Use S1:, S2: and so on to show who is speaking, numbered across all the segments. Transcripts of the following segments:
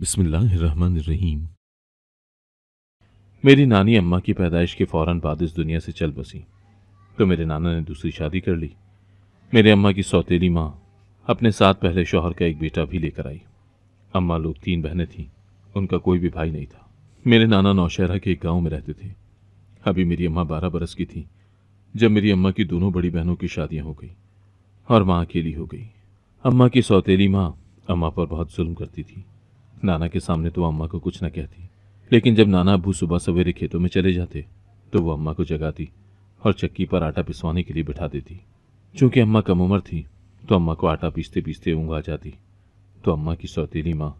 S1: बिस्मिल्लाहिर्रहमानिर्रहीम मेरी नानी अम्मा की पैदाइश के फ़ौरन बाद इस दुनिया से चल बसी तो मेरे नाना ने दूसरी शादी कर ली मेरे अम्मा की सौतेली माँ अपने साथ पहले शोहर का एक बेटा भी लेकर आई अम्मा लोग तीन बहनें थीं उनका कोई भी भाई नहीं था मेरे नाना नौशहरा के एक गाँव में रहते थे अभी मेरी अम्मा बारह बरस की थी जब मेरी अम्मा की दोनों बड़ी बहनों की शादियाँ हो गई और माँ अकेली हो गई अम्मा की सौतेली माँ अम्मा पर बहुत जुल्म करती थी नाना के सामने तो अम्मा को कुछ न कहती लेकिन जब नाना अबू सुबह सवेरे खेतों में चले जाते तो वो अम्मा को जगाती और चक्की पर आटा पिसवाने के लिए बिठा देती चूँकि अम्मा कम उम्र थी तो अम्मा को आटा पीसते पीसते ऊँग आ जाती तो अम्मा की सौतीली माँ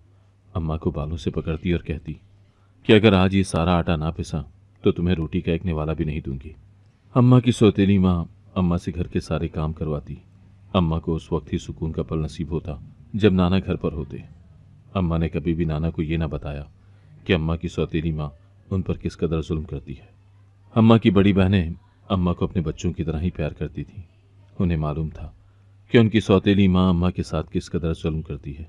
S1: अम्मा को बालों से पकड़ती और कहती कि अगर आज ये सारा आटा ना पिसा तो तुम्हें रोटी का एक निवाला भी नहीं दूंगी अम्मा की सौतीली माँ अम्मा से घर के सारे काम करवाती अम्मा को उस वक्त ही सुकून का पल नसीब होता जब नाना घर पर होते अम्मा ने कभी भी नाना को ये ना बताया कि अम्मा की सौतीली माँ उन पर किस कदर जुल्म करती है अम्मा की बड़ी बहनें अम्मा को अपने बच्चों की तरह ही प्यार करती थीं उन्हें मालूम था कि उनकी सौतीली माँ अम्मा के साथ किस कदर जुल्म करती है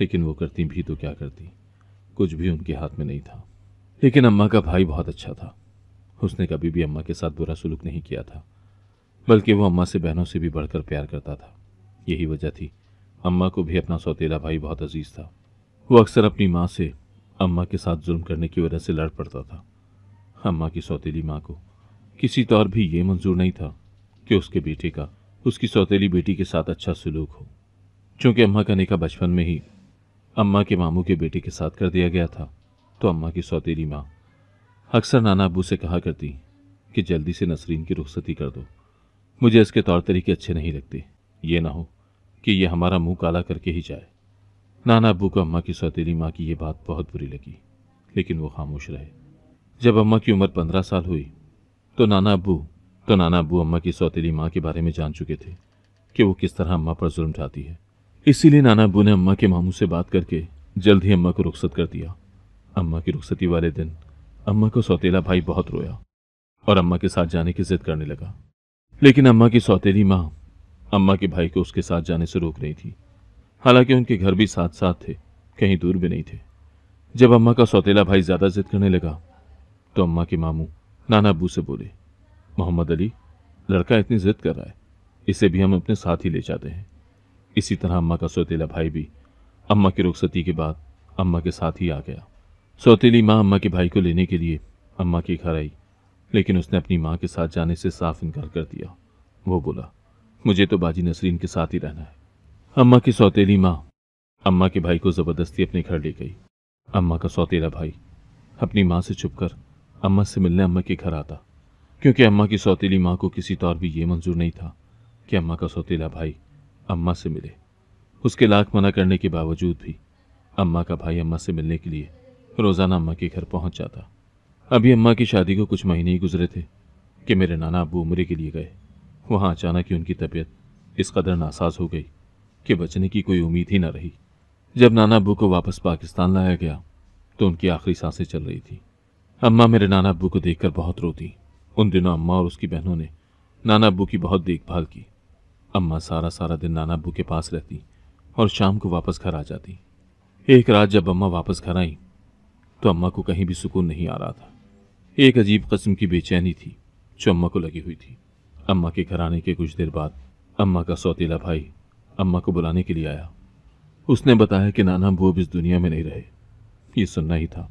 S1: लेकिन वो करती भी तो क्या करती कुछ भी उनके हाथ में नहीं था लेकिन अम्मा का भाई बहुत अच्छा था उसने कभी भी अम्मा के साथ बुरा सलूक नहीं किया था बल्कि वो अम्मा से बहनों से भी बढ़कर प्यार करता था यही वजह थी अम्मा को भी अपना सौतेला भाई बहुत अजीज़ था वो अक्सर अपनी माँ से अम्मा के साथ जुल्म करने की वजह से लड़ पड़ता था अम्मा की सौतीली माँ को किसी तौर तो भी ये मंजूर नहीं था कि उसके बेटे का उसकी सौतीली बेटी के साथ अच्छा सलूक हो चूँकि अम्मा का निका बचपन में ही अम्मा के मामू के बेटे के साथ कर दिया गया था तो अम्मा की सौतीली माँ अक्सर नाना अबू से कहा करती कि जल्दी से नसरीन की रुखसती कर दो मुझे इसके तौर तरीके अच्छे नहीं लगते ये ना हो कि यह हमारा मुंह काला करके ही जाए नाना अबू को अम्मा की सौतीली माँ की ये बात बहुत बुरी लगी लेकिन वो खामोश रहे जब अम्मा की उम्र पंद्रह साल हुई तो नाना अबू तो नाना अबू अम्मा की सौतीली माँ के बारे में जान चुके थे कि वो किस तरह अम्मा पर जुल्म जाती है इसीलिए नाना अबू ने अम्मा के मामू से बात करके जल्द ही अम्मा को रुखसत कर दिया अम्मा की रुखसती वाले दिन अम्मा को सौतेला भाई बहुत रोया और अम्मा के साथ जाने की जिद करने लगा लेकिन अम्मा की सौतेली माँ अम्मा के भाई को उसके साथ जाने से रोक रही थी हालांकि उनके घर भी साथ साथ थे कहीं दूर भी नहीं थे जब अम्मा का सौतेला भाई ज़्यादा जिद करने लगा तो अम्मा के मामू नाना अबू से बोले मोहम्मद अली लड़का इतनी जिद कर रहा है इसे भी हम अपने साथ ही ले जाते हैं इसी तरह अम्मा का सौतेला भाई भी अम्मा की रुखसती के बाद अम्मा के साथ ही आ गया सौतेली माँ अम्मा के भाई को लेने के लिए अम्मा के घर आई लेकिन उसने अपनी माँ के साथ जाने से साफ इनकार कर दिया वो बोला मुझे तो बाजी नसरीन के साथ ही रहना है अम्मा की सौतेली माँ अम्मा के भाई को ज़बरदस्ती अपने घर ले गई अम्मा का सौतेला भाई अपनी माँ से छुपकर अम्मा से मिलने अम्मा के घर आता क्योंकि अम्मा की सौतेली माँ को किसी तौर भी ये मंजूर नहीं था कि अम्मा का सौतेला भाई अम्मा से मिले उसके लाख मना करने के बावजूद भी अम्मा का भाई अम्मा से मिलने के लिए रोज़ाना अम्मा के घर पहुँच जाता अभी अम्मा की शादी को कुछ महीने ही गुजरे थे कि मेरे नाना अबू उमरे के लिए गए वहाँ अचानक ही उनकी तबीयत इस कदर नासाज हो गई कि बचने की कोई उम्मीद ही न रही जब नाना अबू को वापस पाकिस्तान लाया गया तो उनकी आखिरी सांसें चल रही थी अम्मा मेरे नाना अबू को देखकर बहुत रोती उन दिनों अम्मा और उसकी बहनों ने नाना अबू की बहुत देखभाल की अम्मा सारा सारा दिन नाना अबू के पास रहती और शाम को वापस घर आ जाती एक रात जब अम्मा वापस घर आई तो अम्मा को कहीं भी सुकून नहीं आ रहा था एक अजीब कस्म की बेचैनी थी जो अम्मा को लगी हुई थी अम्मा के घर आने के कुछ देर बाद अम्मा का सौतीला भाई अम्मा को बुलाने के लिए आया उसने बताया कि नाना अबू अब इस दुनिया में नहीं रहे ये सुनना ही था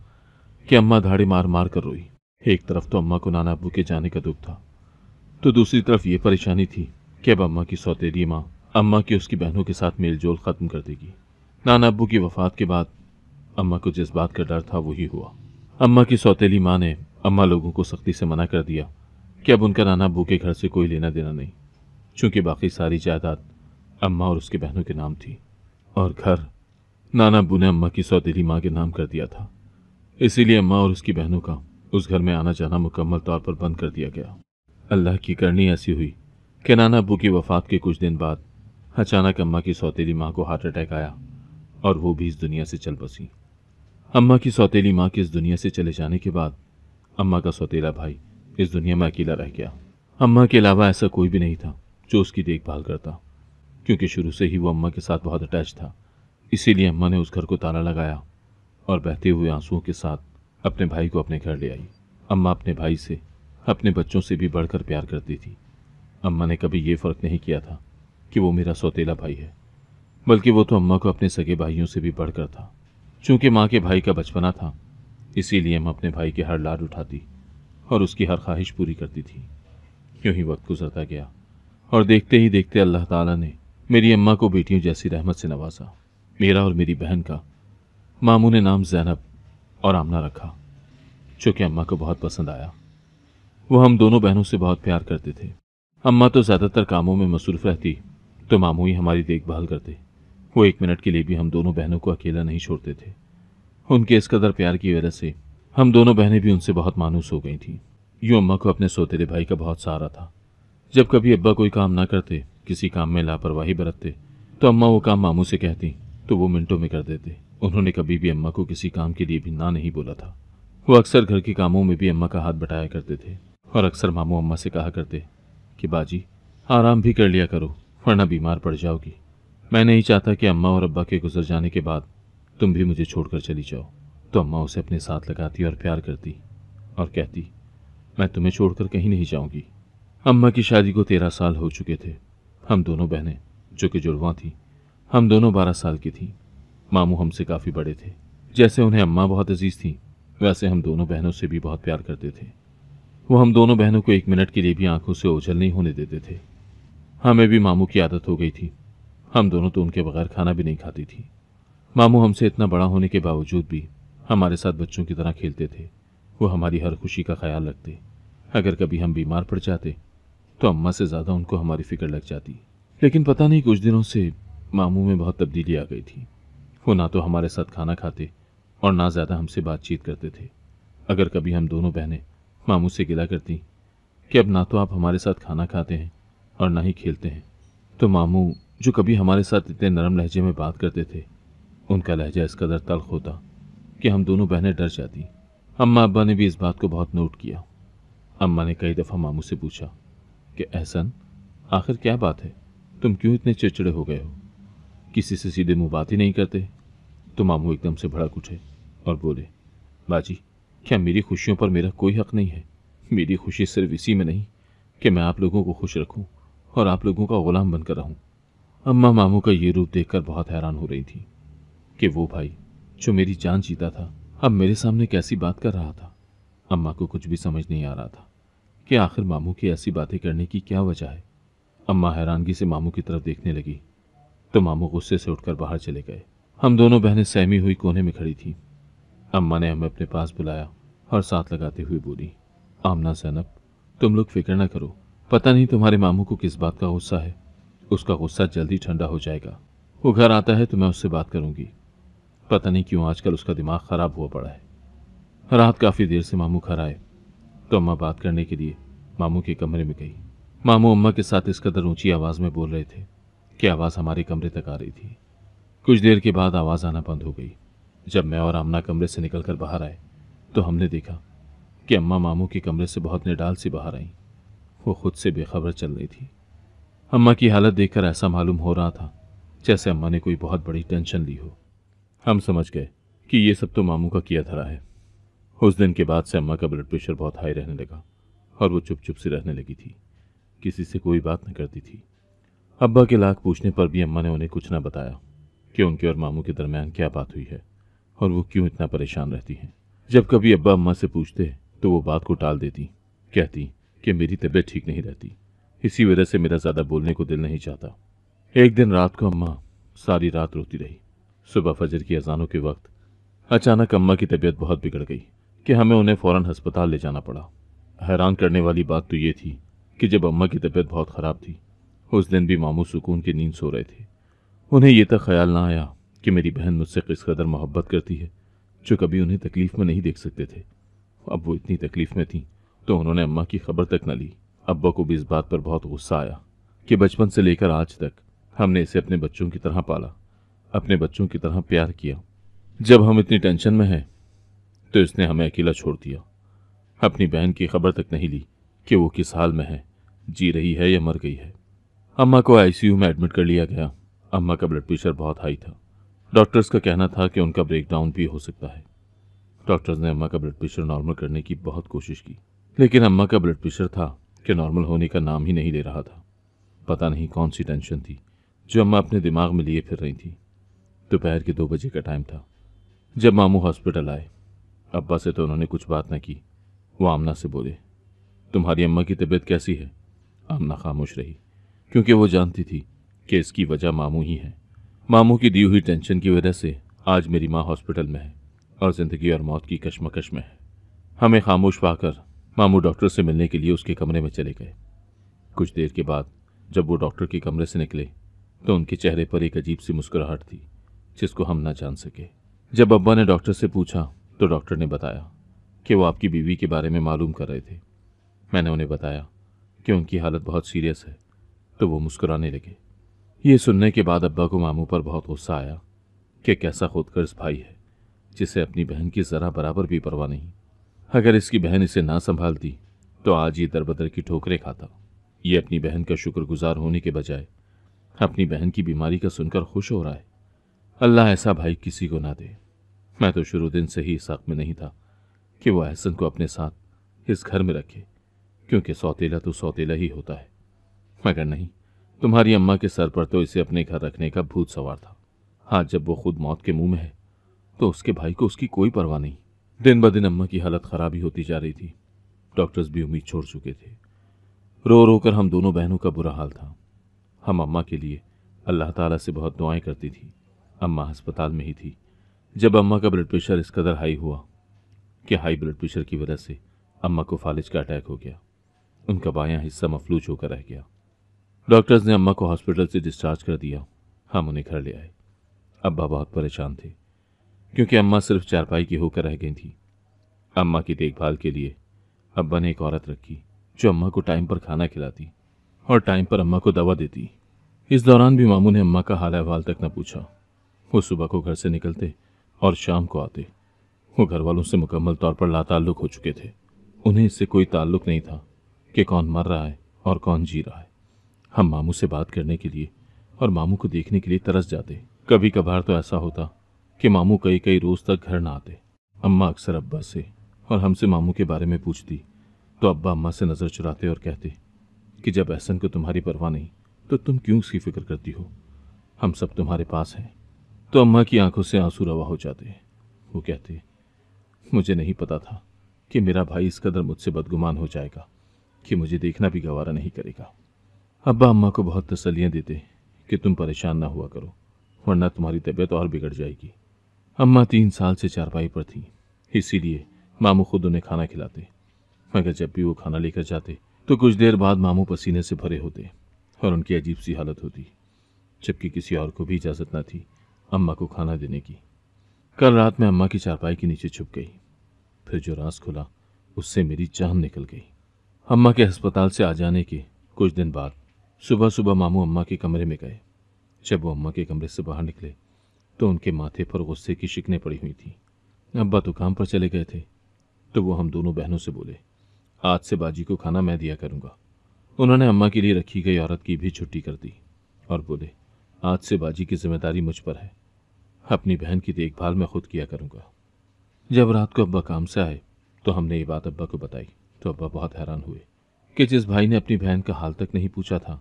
S1: कि अम्मा धाड़ी मार मार कर रोई एक तरफ तो अम्मा को नाना अबू के जाने का दुख था तो दूसरी तरफ ये परेशानी थी कि अब अम्मा की सौतेली माँ अम्मा की उसकी बहनों के साथ मेलजोल ख़त्म कर देगी नाना अबू की वफ़ात के बाद अम्मा को जिस बात का डर था वही हुआ अम्मा की सौतेली माँ ने अम्मा लोगों को सख्ती से मना कर दिया कि अब उनका नाना अबू के घर से कोई लेना देना नहीं चूँकि बाकी सारी जायदाद अम्मा और उसकी बहनों के नाम थी और घर नाना अबू ने अम्मा की सौतेली माँ के नाम कर दिया था इसीलिए अम्मा और उसकी बहनों का उस घर में आना जाना मुकम्मल तौर पर बंद कर दिया गया अल्लाह की करनी ऐसी हुई कि नाना अबू की वफात के कुछ दिन बाद अचानक अम्मा की सौतेली माँ को हार्ट अटैक आया और वो भी इस दुनिया से चल बसी अम्मा की सौतेली माँ के इस दुनिया से चले जाने के बाद अम्मा का सौतेला भाई इस दुनिया में अकेला रह गया अम्मा के अलावा ऐसा कोई भी नहीं था जो उसकी देखभाल करता क्योंकि शुरू से ही वो अम्मा के साथ बहुत अटैच था इसीलिए अम्मा ने उस घर को ताला लगाया और बहते हुए आंसुओं के साथ अपने भाई को अपने घर ले आई अम्मा अपने भाई से अपने बच्चों से भी बढ़कर प्यार करती थी अम्मा ने कभी ये फ़र्क नहीं किया था कि वो मेरा सौतेला भाई है बल्कि वो तो अम्मा को अपने सगे भाइयों से भी बढ़कर था चूँकि माँ के भाई का बचपना था इसीलिए अम्मा अपने भाई की हर लाड उठाती और उसकी हर ख्वाहिश पूरी करती थी क्यों ही वक्त गुजरता गया और देखते ही देखते अल्लाह ताला ने मेरी अम्मा को बेटियों जैसी रहमत से नवाजा मेरा और मेरी बहन का मामू ने नाम जैनब और आमना रखा जो कि अम्मा को बहुत पसंद आया वो हम दोनों बहनों से बहुत प्यार करते थे अम्मा तो ज़्यादातर कामों में मसरूफ़ रहती तो मामू ही हमारी देखभाल करते वो एक मिनट के लिए भी हम दोनों बहनों को अकेला नहीं छोड़ते थे उनके इस कदर प्यार की वजह से हम दोनों बहनें भी उनसे बहुत मानूस हो गई थीं यूँ अम्मा को अपने सोतेले भाई का बहुत सहारा था जब कभी अब्बा कोई काम ना करते किसी काम में लापरवाही बरतते तो अम्मा वो काम मामू से कहती तो वो मिनटों में कर देते उन्होंने कभी भी अम्मा को किसी काम के लिए भी ना नहीं बोला था वो अक्सर घर के कामों में भी अम्मा का हाथ बटाया करते थे और अक्सर मामू अम्मा से कहा करते कि बाजी आराम भी कर लिया करो वरना बीमार पड़ जाओगी मैं नहीं चाहता कि अम्मा और अब्बा के गुजर जाने के बाद तुम भी मुझे छोड़कर चली जाओ तो अम्मा उसे अपने साथ लगाती और प्यार करती और कहती मैं तुम्हें छोड़कर कहीं नहीं जाऊंगी अम्मा की शादी को तेरह साल हो चुके थे हम दोनों बहनें जो कि जुड़वा थीं हम दोनों बारह साल की थीं मामू हमसे काफ़ी बड़े थे जैसे उन्हें अम्मा बहुत अजीज़ थीं वैसे हम दोनों बहनों से भी बहुत प्यार करते थे वो हम दोनों बहनों को एक मिनट के लिए भी आंखों से ओझल नहीं होने देते थे हमें भी मामू की आदत हो गई थी हम दोनों तो उनके बगैर खाना भी नहीं खाती थी मामू हमसे इतना बड़ा होने के बावजूद भी हमारे साथ बच्चों की तरह खेलते थे वो हमारी हर खुशी का ख्याल रखते अगर कभी हम बीमार पड़ जाते तो अम्मा से ज़्यादा उनको हमारी फिक्र लग जाती लेकिन पता नहीं कुछ दिनों से मामू में बहुत तब्दीली आ गई थी वो ना तो हमारे साथ खाना खाते और ना ज़्यादा हमसे बातचीत करते थे अगर कभी हम दोनों बहनें मामू से गिला करती कि अब ना तो आप हमारे साथ खाना खाते हैं और ना ही खेलते हैं तो मामू जो कभी हमारे साथ इतने नरम लहजे में बात करते थे उनका लहजा इस कदर तल्ख होता कि हम दोनों बहनें डर जाती अम्मा अब्बा ने भी इस बात को बहुत नोट किया अम्मा ने कई दफ़ा मामू से पूछा कि एहसन आखिर क्या बात है तुम क्यों इतने चिड़चिड़े हो गए हो किसी से सीधे मुंह बात ही नहीं करते तो मामू एकदम से भड़क उठे और बोले बाजी क्या मेरी खुशियों पर मेरा कोई हक नहीं है मेरी खुशी सिर्फ इसी में नहीं कि मैं आप लोगों को खुश रखूं और आप लोगों का गुलाम बनकर रहूं। अम्मा मामू का ये रूप देखकर बहुत हैरान हो रही थी कि वो भाई जो मेरी जान जीता था अब मेरे सामने कैसी बात कर रहा था अम्मा को कुछ भी समझ नहीं आ रहा था कि आखिर मामू की ऐसी बातें करने की क्या वजह है अम्मा हैरानगी से मामू की तरफ देखने लगी तो मामू गुस्से से उठकर बाहर चले गए हम दोनों बहनें सहमी हुई कोने में खड़ी थीं अम्मा ने हमें अपने पास बुलाया और साथ लगाते हुए बोली आमना सैनब तुम लोग फिक्र ना करो पता नहीं तुम्हारे मामू को किस बात का गुस्सा है उसका गुस्सा जल्दी ठंडा हो जाएगा वो घर आता है तो मैं उससे बात करूंगी पता नहीं क्यों आजकल उसका दिमाग ख़राब हुआ पड़ा है रात काफ़ी देर से मामू घर आए तो अम्मा बात करने के लिए मामू के कमरे में गई मामू अम्मा के साथ इस कदर ऊंची आवाज़ में बोल रहे थे कि आवाज़ हमारे कमरे तक आ रही थी कुछ देर के बाद आवाज़ आना बंद हो गई जब मैं और आमना कमरे से निकलकर बाहर आए तो हमने देखा कि अम्मा मामू के कमरे से बहुत निडाल सी बाहर आईं वो खुद से बेखबर चल रही थी अम्मा की हालत देखकर ऐसा मालूम हो रहा था जैसे अम्मा ने कोई बहुत बड़ी टेंशन ली हो हम समझ गए कि ये सब तो मामू का किया धरा है उस दिन के बाद से अम्मा का ब्लड प्रेशर बहुत हाई रहने लगा और वो चुप चुप से रहने लगी थी किसी से कोई बात न करती थी अब्बा के लाख पूछने पर भी अम्मा ने उन्हें कुछ ना बताया कि उनके और मामू के दरमियान क्या बात हुई है और वो क्यों इतना परेशान रहती हैं जब कभी अब्बा अम्मा से पूछते तो वो बात को टाल देती कहती कि मेरी तबीयत ठीक नहीं रहती इसी वजह से मेरा ज़्यादा बोलने को दिल नहीं चाहता एक दिन रात को अम्मा सारी रात रोती रही सुबह फजर की अजानों के वक्त अचानक अम्मा की तबीयत बहुत बिगड़ गई कि हमें उन्हें फ़ौर हस्पताल ले जाना पड़ा हैरान करने वाली बात तो ये थी कि जब अम्मा की तबीयत बहुत ख़राब थी उस दिन भी मामू सुकून की नींद सो रहे थे उन्हें यह तक ख्याल ना आया कि मेरी बहन मुझसे किस कदर मोहब्बत करती है जो कभी उन्हें तकलीफ़ में नहीं देख सकते थे अब वो इतनी तकलीफ़ में थी तो उन्होंने अम्मा की खबर तक न ली अब्बा को भी इस बात पर बहुत गुस्सा आया कि बचपन से लेकर आज तक हमने इसे अपने बच्चों की तरह पाला अपने बच्चों की तरह प्यार किया जब हम इतनी टेंशन में हैं तो इसने हमें अकेला छोड़ दिया अपनी बहन की खबर तक नहीं ली कि वो किस हाल में है जी रही है या मर गई है अम्मा को आईसीयू में एडमिट कर लिया गया अम्मा का ब्लड प्रेशर बहुत हाई था डॉक्टर्स का कहना था कि उनका ब्रेकडाउन भी हो सकता है डॉक्टर्स ने अम्मा का ब्लड प्रेशर नॉर्मल करने की बहुत कोशिश की लेकिन अम्मा का ब्लड प्रेशर था कि नॉर्मल होने का नाम ही नहीं ले रहा था पता नहीं कौन सी टेंशन थी जो अम्मा अपने दिमाग में लिए फिर रही थी दोपहर के दो बजे का टाइम था जब मामू हॉस्पिटल आए अब्बा से तो उन्होंने कुछ बात ना की वो आमना से बोले तुम्हारी अम्मा की तबीयत कैसी है आमना खामोश रही क्योंकि वो जानती थी कि इसकी वजह मामू ही है मामू की दी हुई टेंशन की वजह से आज मेरी माँ हॉस्पिटल में है और ज़िंदगी और मौत की कश्मकश में है हमें खामोश पाकर मामू डॉक्टर से मिलने के लिए उसके कमरे में चले गए कुछ देर के बाद जब वो डॉक्टर के कमरे से निकले तो उनके चेहरे पर एक अजीब सी मुस्कुराहट थी जिसको हम ना जान सके जब अब्बा ने डॉक्टर से पूछा तो डॉक्टर ने बताया कि वो आपकी बीवी के बारे में मालूम कर रहे थे मैंने उन्हें बताया कि उनकी हालत बहुत सीरियस है तो वो मुस्कुराने लगे ये सुनने के बाद अब्बा को मामू पर बहुत गुस्सा आया कि कैसा खुदगर्ज भाई है जिसे अपनी बहन की ज़रा बराबर भी परवाह नहीं अगर इसकी बहन इसे ना संभालती तो आज ये दर की ठोकरें खाता ये अपनी बहन का शुक्रगुजार होने के बजाय अपनी बहन की बीमारी का सुनकर खुश हो रहा है अल्लाह ऐसा भाई किसी को ना दे मैं तो शुरू दिन से ही इस हक में नहीं था कि वह अहसन को अपने साथ इस घर में रखे क्योंकि सौतेला तो सौतेला ही होता है मगर नहीं तुम्हारी अम्मा के सर पर तो इसे अपने घर रखने का भूत सवार था आज हाँ, जब वो खुद मौत के मुंह में है तो उसके भाई को उसकी कोई परवाह नहीं दिन ब दिन अम्मा की हालत खराब ही होती जा रही थी डॉक्टर्स भी उम्मीद छोड़ चुके थे रो रो कर हम दोनों बहनों का बुरा हाल था हम अम्मा के लिए अल्लाह ताला से बहुत दुआएं करती थी अम्मा अस्पताल में ही थी जब अम्मा का ब्लड प्रेशर इस कदर हाई हुआ कि हाई ब्लड प्रेशर की वजह से अम्मा को फालिज का अटैक हो गया उनका बायां हिस्सा मफलूज होकर रह गया डॉक्टर्स ने अम्मा को हॉस्पिटल से डिस्चार्ज कर दिया हम उन्हें घर ले आए अब्बा बहुत परेशान थे क्योंकि अम्मा सिर्फ चारपाई की होकर रह गई थी अम्मा की देखभाल के लिए अब्बा ने एक औरत रखी जो अम्मा को टाइम पर खाना खिलाती और टाइम पर अम्मा को दवा देती इस दौरान भी मामू ने अम्मा का हाल अहवाल तक न पूछा वो सुबह को घर से निकलते और शाम को आते वो घर वालों से मुकम्मल तौर पर लाताल्लुक हो चुके थे उन्हें इससे कोई ताल्लुक नहीं था कि कौन मर रहा है और कौन जी रहा है हम मामू से बात करने के लिए और मामू को देखने के लिए तरस जाते कभी कभार तो ऐसा होता कि मामू कई कई रोज़ तक घर ना आते अम्मा अक्सर अब्बा से और हमसे मामू के बारे में पूछती तो अब्बा अम्मा से नज़र चुराते और कहते कि जब एहसन को तुम्हारी परवाह नहीं तो तुम क्यों उसकी फ़िक्र करती हो हम सब तुम्हारे पास हैं तो अम्मा की आंखों से आंसू रवा हो जाते वो कहते मुझे नहीं पता था कि मेरा भाई इस कदर मुझसे बदगुमान हो जाएगा कि मुझे देखना भी गवारा नहीं करेगा अब्बा अम्मा को बहुत तसलियाँ देते कि तुम परेशान ना हुआ करो वरना तुम्हारी तबीयत और बिगड़ जाएगी अम्मा तीन साल से चारपाई पर थीं इसीलिए मामू खुद उन्हें खाना खिलाते मगर जब भी वो खाना लेकर जाते तो कुछ देर बाद मामू पसीने से भरे होते और उनकी अजीब सी हालत होती जबकि किसी और को भी इजाज़त ना थी अम्मा को खाना देने की कल रात में अम्मा की चारपाई के नीचे छुप गई फिर जो रास खुला उससे मेरी जान निकल गई अम्मा के अस्पताल से आ जाने के कुछ दिन बाद सुबह सुबह मामू अम्मा के कमरे में गए जब वो अम्मा के कमरे से बाहर निकले तो उनके माथे पर गुस्से की शिकने पड़ी हुई थी अब्बा तो काम पर चले गए थे तो वो हम दोनों बहनों से बोले आज से बाजी को खाना मैं दिया करूँगा उन्होंने अम्मा के लिए रखी गई औरत की भी छुट्टी कर दी और बोले आज से बाजी की जिम्मेदारी मुझ पर है अपनी बहन की देखभाल मैं खुद किया करूँगा जब रात को अब्बा काम से आए तो हमने ये बात अब्बा को बताई तो अब्बा बहुत हैरान हुए कि जिस भाई ने अपनी बहन का हाल तक नहीं पूछा था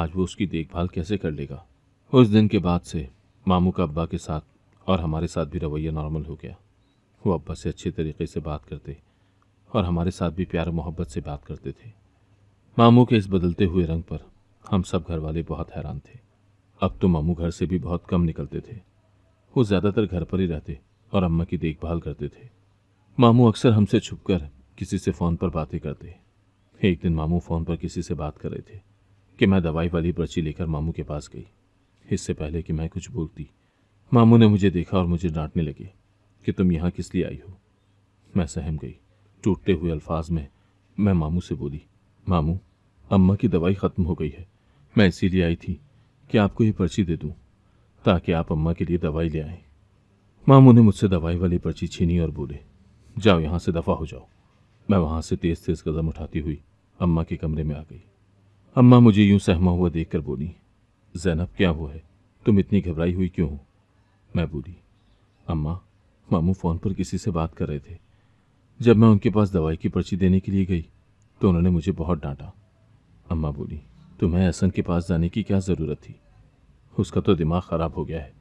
S1: आज वो उसकी देखभाल कैसे कर लेगा उस दिन के बाद से मामू का अब्बा के साथ और हमारे साथ भी रवैया नॉर्मल हो गया वो अब्बा से अच्छे तरीके से बात करते और हमारे साथ भी प्यार मोहब्बत से बात करते थे मामू के इस बदलते हुए रंग पर हम सब घर वाले बहुत हैरान थे अब तो मामू घर से भी बहुत कम निकलते थे वो ज़्यादातर घर पर ही रहते और अम्मा की देखभाल करते थे मामू अक्सर हमसे छुपकर किसी से फ़ोन पर बातें करते एक दिन मामू फ़ोन पर किसी से बात कर रहे थे कि मैं दवाई वाली पर्ची लेकर मामू के पास गई इससे पहले कि मैं कुछ बोलती मामू ने मुझे देखा और मुझे डांटने लगे कि तुम यहाँ किस लिए आई हो मैं सहम गई टूटते हुए अल्फाज में मैं मामू से बोली मामू अम्मा की दवाई ख़त्म हो गई है मैं इसीलिए आई थी कि आपको ये पर्ची दे दूँ ताकि आप अम्मा के लिए दवाई ले आए मामू ने मुझसे दवाई वाली पर्ची छीनी और बोले जाओ यहाँ से दफ़ा हो जाओ मैं वहाँ से तेज़ तेज़ कदम उठाती हुई अम्मा के कमरे में आ गई अम्मा मुझे यूं सहमा हुआ देखकर बोली जैनब क्या हुआ है तुम इतनी घबराई हुई क्यों हो मैं बोली अम्मा मामू फ़ोन पर किसी से बात कर रहे थे जब मैं उनके पास दवाई की पर्ची देने के लिए गई तो उन्होंने मुझे बहुत डांटा अम्मा बोली तुम्हें अहसन के पास जाने की क्या ज़रूरत थी उसका तो दिमाग ख़राब हो गया है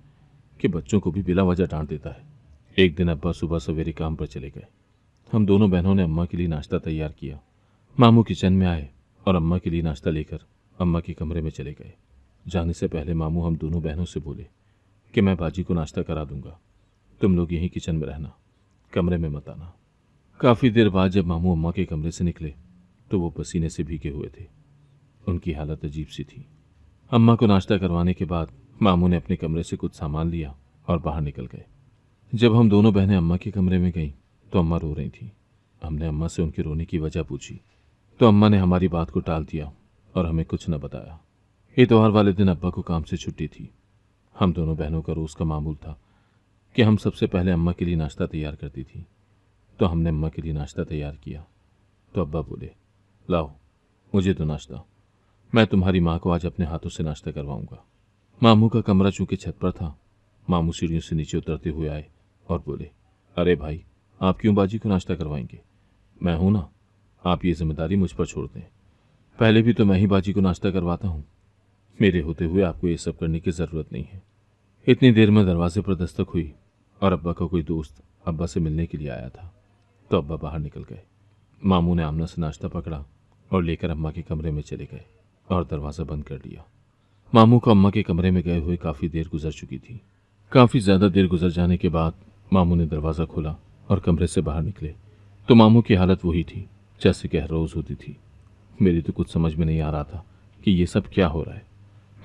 S1: कि बच्चों को भी बिला वजह डांट देता है एक दिन अब्बा सुबह सवेरे काम पर चले गए हम दोनों बहनों ने अम्मा के लिए नाश्ता तैयार किया मामू किचन में आए और अम्मा के लिए नाश्ता लेकर अम्मा के कमरे में चले गए जाने से पहले मामू हम दोनों बहनों से बोले कि मैं बाजी को नाश्ता करा दूंगा तुम लोग यहीं किचन में रहना कमरे में मत आना काफ़ी देर बाद जब मामू अम्मा के कमरे से निकले तो वो पसीने से भीगे हुए थे उनकी हालत अजीब सी थी अम्मा को नाश्ता करवाने के बाद मामू ने अपने कमरे से कुछ सामान लिया और बाहर निकल गए जब हम दोनों बहनें अम्मा के कमरे में गईं तो अम्मा रो रही थीं हमने अम्मा से उनके रोने की वजह पूछी तो अम्मा ने हमारी बात को टाल दिया और हमें कुछ न बताया इतवार वाले दिन अब्बा को काम से छुट्टी थी हम दोनों बहनों का रोज़ का मामूल था कि हम सबसे पहले अम्मा के लिए नाश्ता तैयार करती थी तो हमने अम्मा के लिए नाश्ता तैयार किया तो अब्बा बोले लाओ मुझे तो नाश्ता मैं तुम्हारी माँ को आज अपने हाथों से नाश्ता करवाऊंगा मामू का कमरा चूंकि छत पर था मामू सीढ़ियों से नीचे उतरते हुए आए और बोले अरे भाई आप क्यों बाजी को नाश्ता करवाएंगे मैं हूं ना आप ये जिम्मेदारी मुझ पर छोड़ दें पहले भी तो मैं ही बाजी को नाश्ता करवाता हूँ मेरे होते हुए आपको ये सब करने की ज़रूरत नहीं है इतनी देर में दरवाजे पर दस्तक हुई और अब्बा का कोई दोस्त अब्बा से मिलने के लिए आया था तो अब्बा बाहर निकल गए मामू ने आमना से नाश्ता पकड़ा और लेकर अम्मा के कमरे में चले गए और दरवाज़ा बंद कर लिया मामू को अम्मा के कमरे में गए हुए काफ़ी देर गुजर चुकी थी काफ़ी ज़्यादा देर गुजर जाने के बाद मामू ने दरवाज़ा खोला और कमरे से बाहर निकले तो मामू की हालत वही थी जैसे कि हर रोज़ होती थी मेरी तो कुछ समझ में नहीं आ रहा था कि ये सब क्या हो रहा है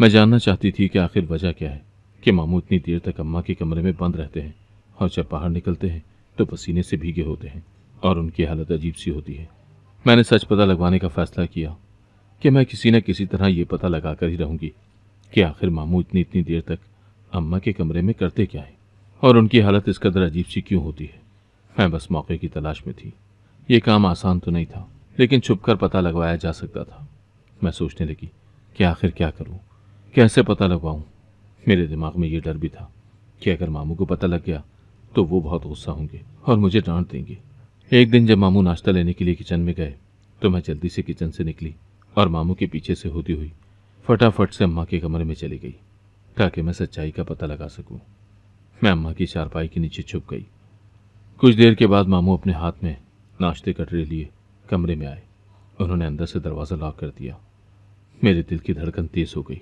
S1: मैं जानना चाहती थी कि आखिर वजह क्या है कि मामू इतनी देर तक अम्मा के कमरे में बंद रहते हैं और जब बाहर निकलते हैं तो पसीने से भीगे होते हैं और उनकी हालत अजीब सी होती है मैंने सच पता लगवाने का फ़ैसला किया कि मैं किसी न किसी तरह ये पता लगा कर ही रहूंगी कि आखिर मामू इतनी इतनी देर तक अम्मा के कमरे में करते क्या है और उनकी हालत इस कदर अजीब सी क्यों होती है मैं बस मौके की तलाश में थी ये काम आसान तो नहीं था लेकिन छुपकर पता लगवाया जा सकता था मैं सोचने लगी कि आखिर क्या करूं कैसे पता लगवाऊं मेरे दिमाग में ये डर भी था कि अगर मामू को पता लग गया तो वो बहुत गुस्सा होंगे और मुझे डांट देंगे एक दिन जब मामू नाश्ता लेने के लिए किचन में गए तो मैं जल्दी से किचन से निकली और मामू के पीछे से होती हुई फटाफट से अम्मा के कमरे में चली गई ताकि मैं सच्चाई का पता लगा सकूं। मैं अम्मा की चारपाई के नीचे छुप गई कुछ देर के बाद मामू अपने हाथ में नाश्ते कटरे लिए कमरे में आए उन्होंने अंदर से दरवाज़ा लॉक कर दिया मेरे दिल की धड़कन तेज़ हो गई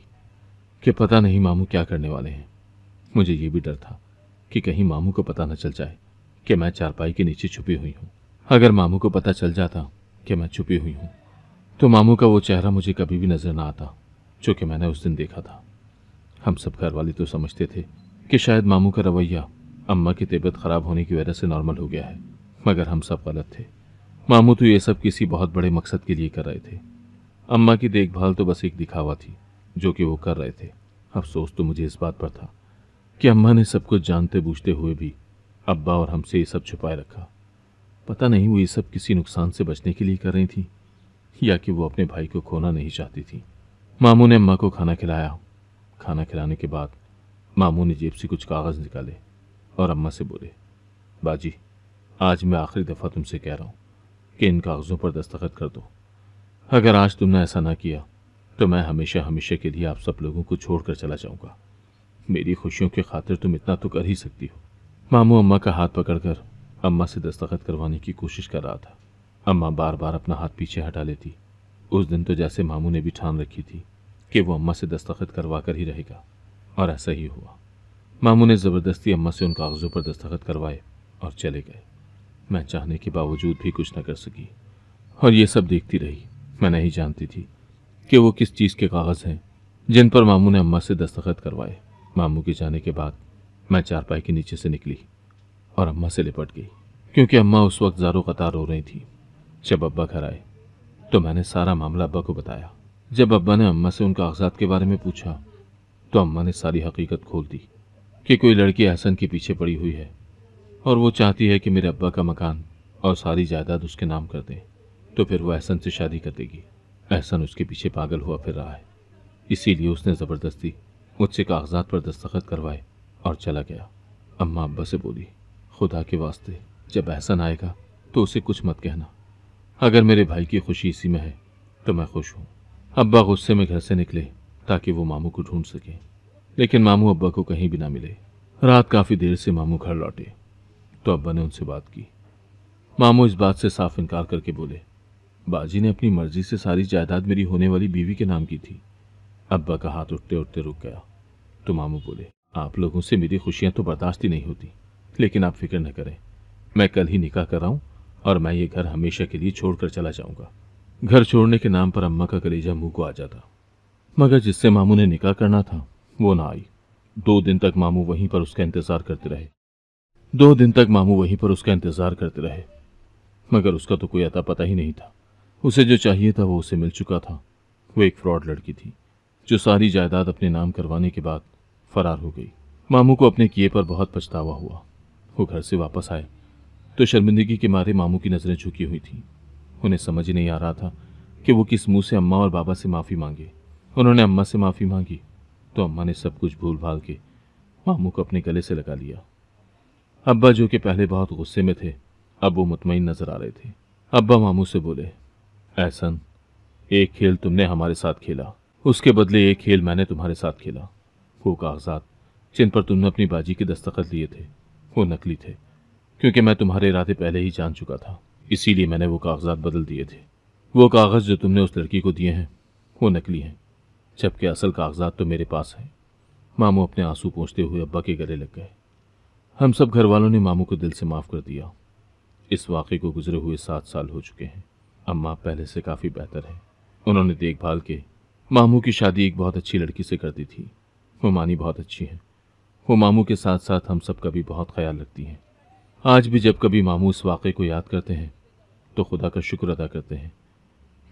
S1: कि पता नहीं मामू क्या करने वाले हैं मुझे ये भी डर था कि कहीं मामू को पता न चल जाए कि मैं चारपाई के नीचे छुपी हुई हूँ अगर मामू को पता चल जाता कि मैं छुपी हुई हूँ तो मामू का वो चेहरा मुझे कभी भी नज़र ना आता जो कि मैंने उस दिन देखा था हम सब घर वाले तो समझते थे कि शायद मामू का रवैया अम्मा की तबीयत ख़राब होने की वजह से नॉर्मल हो गया है मगर हम सब गलत थे मामू तो ये सब किसी बहुत बड़े मकसद के लिए कर रहे थे अम्मा की देखभाल तो बस एक दिखावा थी जो कि वो कर रहे थे अफसोस तो मुझे इस बात पर था कि अम्मा ने सब कुछ जानते बूझते हुए भी अब्बा और हमसे ये सब छुपाए रखा पता नहीं वो ये सब किसी नुकसान से बचने के लिए कर रही थी या कि वो अपने भाई को खोना नहीं चाहती थी मामू ने अम्मा को खाना खिलाया खाना खिलाने के बाद मामू ने जेब से कुछ कागज़ निकाले और अम्मा से बोले बाजी आज मैं आखिरी दफ़ा तुमसे कह रहा हूँ कि इन कागज़ों पर दस्तखत कर दो अगर आज तुमने ऐसा ना किया तो मैं हमेशा हमेशा के लिए आप सब लोगों को छोड़ कर चला जाऊँगा मेरी खुशियों के खातिर तुम इतना तो कर ही सकती हो मामू अम्मा का हाथ पकड़कर अम्मा से दस्तखत करवाने की कोशिश कर रहा था अम्मा बार बार अपना हाथ पीछे हटा लेती उस दिन तो जैसे मामू ने भी ठान रखी थी कि वो अम्मा से दस्तखत करवा कर ही रहेगा और ऐसा ही हुआ मामू ने ज़बरदस्ती अम्मा से उन कागज़ों पर दस्तखत करवाए और चले गए मैं चाहने के बावजूद भी कुछ न कर सकी और ये सब देखती रही मैं नहीं जानती थी कि वो किस चीज़ के कागज़ हैं जिन पर मामू ने अम्मा से दस्तखत करवाए मामू के जाने के बाद मैं चारपाई के नीचे से निकली और अम्मा से लिपट गई क्योंकि अम्मा उस वक्त ज़ारो कतार रो रही थी जब अब्बा घर आए तो मैंने सारा मामला अब्बा को बताया जब अब्बा ने अम्मा से उनका आज़ाद के बारे में पूछा तो अम्मा ने सारी हकीकत खोल दी कि कोई लड़की अहसन के पीछे पड़ी हुई है और वो चाहती है कि मेरे अब्बा का मकान और सारी जायदाद उसके नाम कर दें तो फिर वो अहसन से शादी कर देगी एहसन उसके पीछे पागल हुआ फिर रहा है इसीलिए उसने ज़बरदस्ती मुझसे कागजात पर दस्तखत करवाए और चला गया अम्मा अब्बा से बोली खुदा के वास्ते जब एहसन आएगा तो उसे कुछ मत कहना अगर मेरे भाई की खुशी इसी में है तो मैं खुश हूँ अब्बा गुस्से में घर से निकले ताकि वो मामू को ढूंढ सके लेकिन मामू अब्बा को कहीं भी ना मिले रात काफ़ी देर से मामू घर लौटे तो अब्बा ने उनसे बात की मामू इस बात से साफ इनकार करके बोले बाजी ने अपनी मर्जी से सारी जायदाद मेरी होने वाली बीवी के नाम की थी अब्बा का हाथ उठते उठते रुक गया तो मामू बोले आप लोगों से मेरी खुशियां तो बर्दाश्त ही नहीं होती लेकिन आप फिक्र न करें मैं कल ही निकाह कर हूं और मैं ये घर हमेशा के लिए छोड़कर चला जाऊंगा घर छोड़ने के नाम पर अम्मा का कलेजा मुंह को आ जाता मगर जिससे मामू ने निकाह करना था वो ना आई दो दिन तक मामू वहीं पर उसका इंतजार करते रहे दो दिन तक मामू वहीं पर उसका इंतजार करते रहे मगर उसका तो कोई अता पता ही नहीं था उसे जो चाहिए था वो उसे मिल चुका था वो एक फ्रॉड लड़की थी जो सारी जायदाद अपने नाम करवाने के बाद फरार हो गई मामू को अपने किए पर बहुत पछतावा हुआ वो घर से वापस आए तो शर्मिंदगी के मारे मामू की नज़रें झुकी हुई थीं उन्हें समझ नहीं आ रहा था कि वो किस मुंह से अम्मा और बाबा से माफ़ी मांगे उन्होंने अम्मा से माफ़ी मांगी तो अम्मा ने सब कुछ भूल भाल के मामू को अपने गले से लगा लिया अब्बा जो कि पहले बहुत गुस्से में थे अब वो मुतमिन नज़र आ रहे थे अब्बा मामू से बोले एहसन एक खेल तुमने हमारे साथ खेला उसके बदले एक खेल मैंने तुम्हारे साथ खेला वो कागजात जिन पर तुमने अपनी बाजी के दस्तखत लिए थे वो नकली थे क्योंकि मैं तुम्हारे इरादे पहले ही जान चुका था इसीलिए मैंने वो कागजात बदल दिए थे वो कागज़ जो तुमने उस लड़की को दिए हैं वो नकली हैं जबकि असल कागजात तो मेरे पास हैं मामू अपने आंसू पहुँचते हुए अब्बा के गले लग गए हम सब घर वालों ने मामू को दिल से माफ़ कर दिया इस वाक़े को गुजरे हुए सात साल हो चुके हैं अम्मा पहले से काफ़ी बेहतर है उन्होंने देखभाल के मामू की शादी एक बहुत अच्छी लड़की से कर दी थी वो मानी बहुत अच्छी है वो मामू के साथ साथ हम सब का भी बहुत ख्याल रखती हैं आज भी जब कभी मामू उस वाक़े को याद करते हैं तो खुदा का शुक्र अदा करते हैं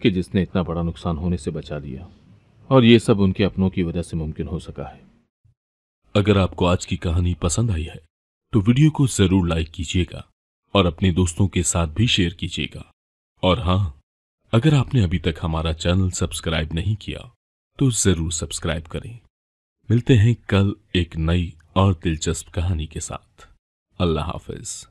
S1: कि जिसने इतना बड़ा नुकसान होने से बचा लिया और ये सब उनके अपनों की वजह से मुमकिन हो सका है अगर आपको आज की कहानी पसंद आई है तो वीडियो को जरूर लाइक कीजिएगा और अपने दोस्तों के साथ भी शेयर कीजिएगा और हाँ अगर आपने अभी तक हमारा चैनल सब्सक्राइब नहीं किया तो जरूर सब्सक्राइब करें मिलते हैं कल एक नई और दिलचस्प कहानी के साथ अल्लाह हाफिज़